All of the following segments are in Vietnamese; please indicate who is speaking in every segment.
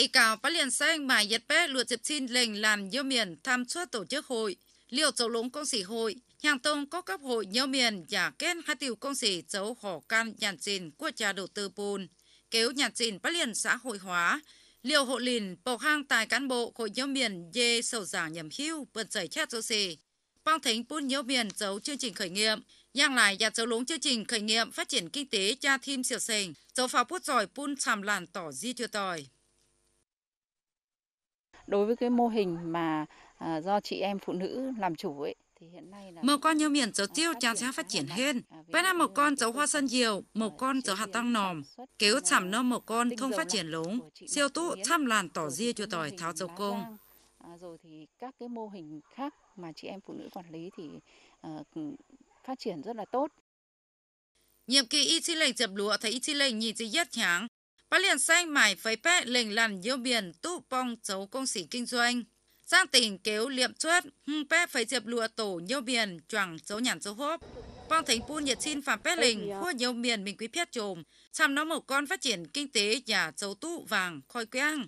Speaker 1: Ý cáo phát liền xanh mà yết bé luật dịp xin lệnh làm nhiều miền tham suất tổ chức hội, liệu dấu lũng công sĩ hội, hàng tông có cấp hội nhiều miền giả kết hai tiểu công sĩ dấu hỏ can nhàn trình quốc nhà đầu tư bùn, kéo nhàn trình phát liền xã hội hóa, liệu hộ lìn bầu hang tài cán bộ hội nhiều miền dê sầu giả nhầm hưu vượt giấy chát dấu xì. Quang Thính bùn nhiều miền dấu chương trình khởi nghiệm, Giang lại dạt dấu lúng chương trình khởi nghiệm phát triển kinh tế cha thêm siêu sình, dấu pháo bút giỏi bùn chàm làn tỏ di chưa tỏi đối với cái mô hình mà à, do chị em phụ nữ làm chủ ấy thì hiện nay một con nhiều miền dấu tiêu chàng sẽ phát triển hơn. Bên là một con dấu à, hoa sân diều, một con dấu hạt tăng nòm, kéo chảm nơ một con thông phát triển lúng, siêu tụ thăm làn tỏ ria cho tỏi tháo dấu cung. À, rồi thì các cái mô hình khác mà chị em phụ nữ quản lý thì ờ, ừ, phát triển rất là tốt. Nhiệm kỳ y chi lệnh dập lúa thấy y chi lệnh nhìn chỉ nhất chẳng, Bắt liền xanh mải phấy pẹ lình lằn nhiêu biển tụ bong chấu công sĩ kinh doanh. sang tỉnh kéo liệm chuất, hưng pẹ phấy diệp lụa tổ nhiêu biển choàng chấu nhàn chấu hốp. Bong thánh pun nhiệt xin phạm pẹ lình khu nhiêu biển mình quý phiết trồm. Chăm nó một con phát triển kinh tế nhà chấu tụ vàng khói quang.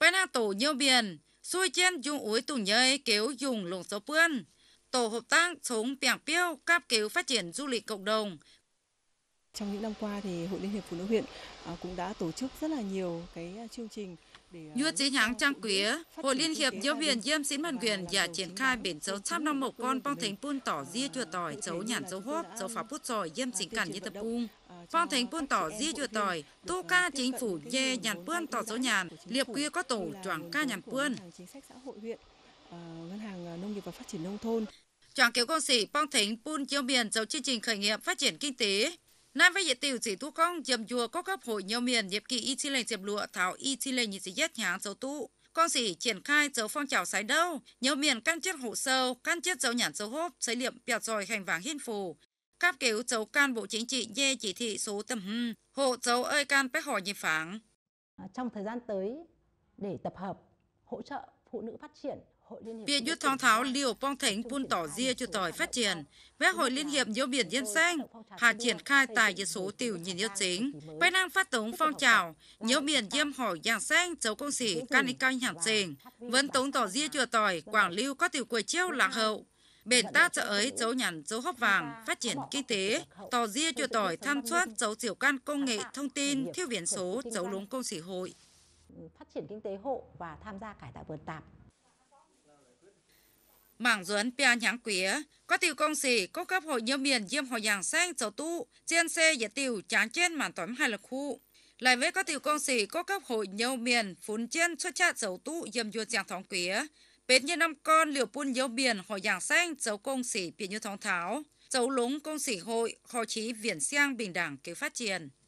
Speaker 1: Bé na tổ nhiêu biển, xuôi trên dung úi tủ nhơi kéo dùng lồng chấu bươn tổ hợp tác chống bẻng piêu cáp cứu phát triển du lịch cộng đồng trong những năm qua thì Hội Liên hiệp Phụ nữ huyện à, cũng đã tổ chức rất là nhiều cái à, chương trình để Như chế hàng trang quía, Hội Liên hiệp Diêu huyện Diêm Xín Bản Quyền và triển khai biển dấu trăm năm một con bong thành buôn tỏ dưa chùa tỏi dấu nhàn dấu hốp à, dấu phá bút giỏi Diêm Xín Cản như tập ung.
Speaker 2: Phong thành buôn tỏ dưa chùa tỏi, tu ca chính phủ dê nhàn buôn tỏ dấu nhàn, liệp quy có tổ choảng ca nhàn buôn.
Speaker 1: Ngân hàng Nông nghiệp và Phát triển Nông thôn. Chọn kiều công sĩ Bong Thính Pun Chiêu Miền dấu chương trình khởi nghiệp phát triển kinh tế, Nam với dễ tiểu chỉ tu công dầm chùa có cấp hội nhiều miền dịp kỳ y chi lệnh dịp lụa thảo y chi lệnh như sĩ nhất hàng dấu tu. Con sĩ triển khai dấu phong trào sái đâu, nhiều miền căn chết hồ sâu, căn chết dấu nhãn dấu hốp, sấy liệm bẹt rồi hành vàng hiên phù. Cáp cứu dấu can bộ chính trị dê chỉ thị số tầm hưng, hộ dấu ơi can bách hỏi nhịp phảng. Trong thời gian tới, để tập hợp, hỗ trợ phụ nữ phát triển Viện Dút Thong Tháo Liều Pong Thánh Pun Tỏ Dia Chu Tỏi Phát Triển Vé Hội Liên hiệp Nhiễu Biển Dân Xanh Hà triển khai tài dân số tiểu nhìn yêu chính Bài năng phát tống phong trào Nhiễu Biển Diêm Hỏi giảng Xanh Dấu Công Sĩ Can Ninh Canh Hẳn Trình Vấn Tống Tỏ Dia Chùa Tỏi Quảng Lưu Có Tiểu Quầy Chiêu Lạc Hậu Bền ta chợ ấy dấu nhằn dấu hóc vàng, phát triển kinh tế, tỏ ria chùa tỏi tham soát dấu tiểu can công nghệ thông tin, thiếu biển số, dấu lúng công sĩ hội. Phát triển kinh tế hộ và tham gia cải tạo vườn tạp Mảng duấn bia nhãn quía, có tiêu công sĩ có cấp hội nhiều miền diêm hội giảng sang dầu tu, trên xe dễ tiêu chán trên màn tóm hai lực khu. Lại với có tiêu công sĩ có cấp hội nhiều miền phun trên xuất chát dầu tu diêm dua giảng thóng quía. Bết như năm con liều buôn nhiều miền hội giảng sang dầu công sĩ biển như thóng tháo, dầu lúng công sĩ hội, kho chí viển sang bình đẳng cứu phát triển.